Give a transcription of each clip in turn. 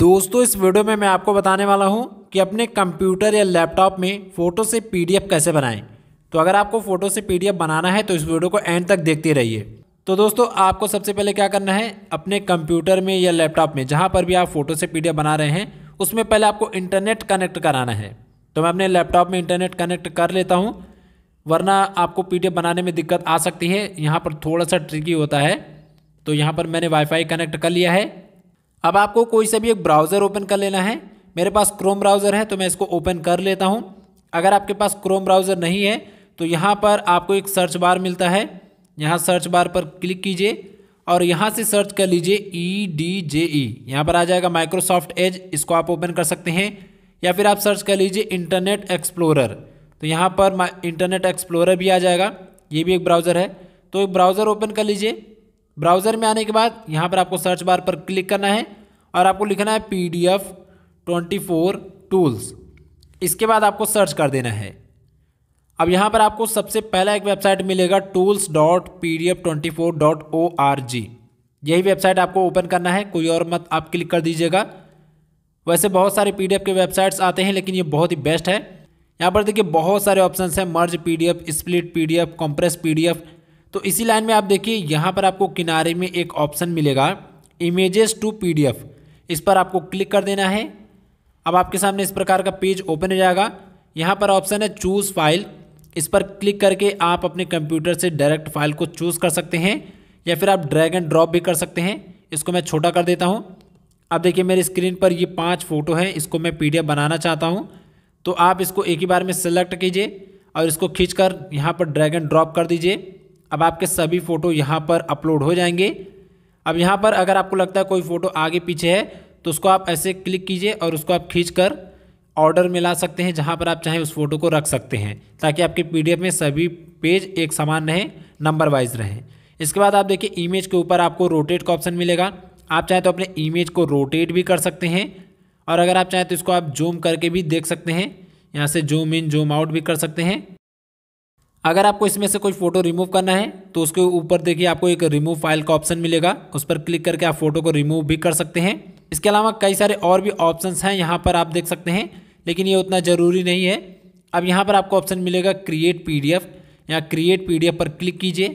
दोस्तों इस वीडियो में मैं आपको बताने वाला हूँ कि अपने कंप्यूटर या लैपटॉप में फ़ोटो से पीडीएफ कैसे बनाएं तो अगर आपको फ़ोटो से पीडीएफ बनाना है तो इस वीडियो को एंड तक देखते रहिए तो दोस्तों आपको सबसे पहले क्या करना है अपने कंप्यूटर में या लैपटॉप में जहाँ पर भी आप फ़ोटो से पी बना रहे हैं उसमें पहले आपको इंटरनेट कनेक्ट कराना है तो मैं अपने लैपटॉप में इंटरनेट कनेक्ट कर लेता हूँ वरना आपको पी बनाने में दिक्कत आ सकती है यहाँ पर थोड़ा सा ट्रिकी होता है तो यहाँ पर मैंने वाईफाई कनेक्ट कर लिया है अब आपको कोई सा भी एक ब्राउज़र ओपन कर लेना है मेरे पास क्रोम ब्राउज़र है तो मैं इसको ओपन कर लेता हूँ अगर आपके पास क्रोम ब्राउज़र नहीं है तो यहाँ पर आपको एक सर्च बार मिलता है यहाँ सर्च बार पर क्लिक कीजिए और यहाँ से सर्च कर लीजिए ई डी जे ई यहाँ पर आ जाएगा माइक्रोसॉफ्ट एज इसको आप ओपन कर सकते हैं या फिर आप सर्च कर लीजिए इंटरनेट एक्सप्लोरर तो यहाँ पर इंटरनेट एक्सप्लोरर भी आ जाएगा ये भी एक ब्राउज़र है तो एक ब्राउज़र ओपन कर लीजिए ब्राउज़र में आने के बाद यहाँ पर आपको सर्च बार पर क्लिक करना है और आपको लिखना है P D F twenty four tools इसके बाद आपको सर्च कर देना है अब यहाँ पर आपको सबसे पहला एक वेबसाइट मिलेगा tools dot P D F twenty four dot O R G यही वेबसाइट आपको ओपन करना है कोई और मत आप क्लिक कर दीजिएगा वैसे बहुत सारे पी डी एफ के वेबसाइट्स आते हैं लेकिन ये बहुत ही बेस्ट है यहाँ पर देखिए बहुत सारे ऑप्शन हैं merge P D F split P D F compress P D F तो इसी लाइन में आप देखिए यहाँ पर आपको किनारे में एक ऑप्शन मिलेगा इमेजेस टू पीडीएफ इस पर आपको क्लिक कर देना है अब आपके सामने इस प्रकार का पेज ओपन हो जाएगा यहाँ पर ऑप्शन है चूज़ फाइल इस पर क्लिक करके आप अपने कंप्यूटर से डायरेक्ट फाइल को चूज़ कर सकते हैं या फिर आप ड्रैग एंड ड्रॉप भी कर सकते हैं इसको मैं छोटा कर देता हूँ अब देखिए मेरी स्क्रीन पर ये पांच फ़ोटो है इसको मैं पी बनाना चाहता हूँ तो आप इसको एक ही बार में सेलेक्ट कीजिए और इसको खींच कर यहाँ पर ड्रैग एंड ड्रॉप कर दीजिए अब आपके सभी फ़ोटो यहाँ पर अपलोड हो जाएंगे अब यहाँ पर अगर आपको लगता है कोई फ़ोटो आगे पीछे है तो उसको आप ऐसे क्लिक कीजिए और उसको आप खींच कर ऑर्डर में ला सकते हैं जहाँ पर आप चाहें उस फ़ोटो को रख सकते हैं ताकि आपके पीडीएफ में सभी पेज एक समान रहें नंबर वाइज रहें इसके बाद आप देखिए इमेज के ऊपर आपको रोटेट का ऑप्शन मिलेगा आप चाहें तो अपने इमेज को रोटेट भी कर सकते हैं और अगर आप चाहें तो इसको आप जूम करके भी देख सकते हैं यहाँ से जूम इन जूम आउट भी कर सकते हैं अगर आपको इसमें से कोई फोटो रिमूव करना है तो उसके ऊपर देखिए आपको एक रिमूव फाइल का ऑप्शन मिलेगा उस पर क्लिक करके आप फोटो को रिमूव भी कर सकते हैं इसके अलावा कई सारे और भी ऑप्शंस हैं यहाँ पर आप देख सकते हैं लेकिन ये उतना ज़रूरी नहीं है अब यहाँ पर आपको ऑप्शन मिलेगा क्रिएट पी डी एफ यहाँ क्रिएट पी डी एफ पर क्लिक कीजिए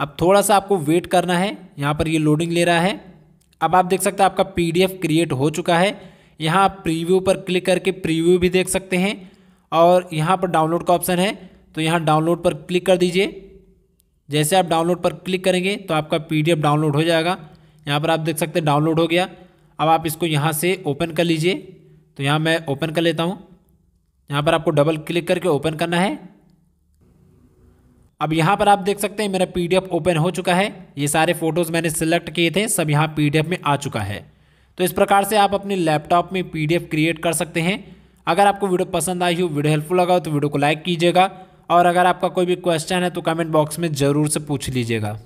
अब थोड़ा सा आपको वेट करना है यहाँ पर ये लोडिंग ले रहा है अब आप देख सकते हैं आपका पी डी एफ क्रिएट हो चुका है यहाँ आप प्रीव्यू पर क्लिक करके प्रीव्यू भी देख सकते हैं और यहाँ पर डाउनलोड का ऑप्शन है तो यहाँ डाउनलोड पर क्लिक कर दीजिए जैसे आप डाउनलोड पर क्लिक करेंगे तो आपका पीडीएफ डाउनलोड हो जाएगा यहाँ पर आप देख सकते हैं डाउनलोड हो गया अब आप इसको यहाँ से ओपन कर लीजिए तो यहाँ मैं ओपन कर लेता हूँ यहाँ पर आपको डबल क्लिक करके ओपन करना है अब यहाँ पर आप देख सकते हैं मेरा पीडीएफ ओपन हो चुका है ये सारे फ़ोटोज़ मैंने सिलेक्ट किए थे सब यहाँ पीडीएफ में आ चुका है तो इस प्रकार से आप अपने लैपटॉप में पीडीएफ क्रिएट कर सकते हैं अगर आपको वीडियो पसंद आई हो वीडियो हेल्पफुल लगा हो तो वीडियो को लाइक कीजिएगा और अगर आपका कोई भी क्वेश्चन है तो कमेंट बॉक्स में ज़रूर से पूछ लीजिएगा